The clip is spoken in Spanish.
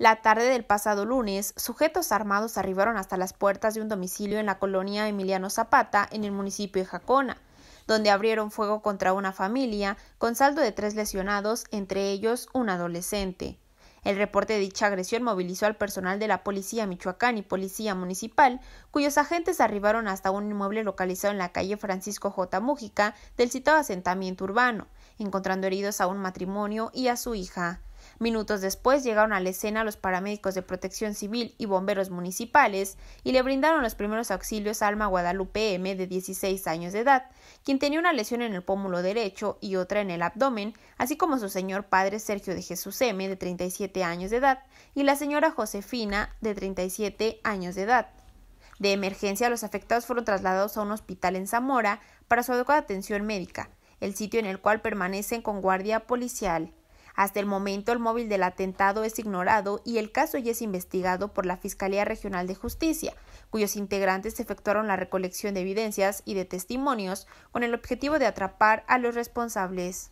La tarde del pasado lunes, sujetos armados arribaron hasta las puertas de un domicilio en la colonia Emiliano Zapata, en el municipio de Jacona, donde abrieron fuego contra una familia, con saldo de tres lesionados, entre ellos un adolescente. El reporte de dicha agresión movilizó al personal de la Policía Michoacán y Policía Municipal, cuyos agentes arribaron hasta un inmueble localizado en la calle Francisco J. Mújica del citado asentamiento urbano, encontrando heridos a un matrimonio y a su hija. Minutos después llegaron a la escena los paramédicos de protección civil y bomberos municipales y le brindaron los primeros auxilios a Alma Guadalupe M de 16 años de edad, quien tenía una lesión en el pómulo derecho y otra en el abdomen, así como su señor padre Sergio de Jesús M de 37 años de edad y la señora Josefina de 37 años de edad. De emergencia, los afectados fueron trasladados a un hospital en Zamora para su adecuada atención médica, el sitio en el cual permanecen con guardia policial. Hasta el momento el móvil del atentado es ignorado y el caso ya es investigado por la Fiscalía Regional de Justicia, cuyos integrantes efectuaron la recolección de evidencias y de testimonios con el objetivo de atrapar a los responsables.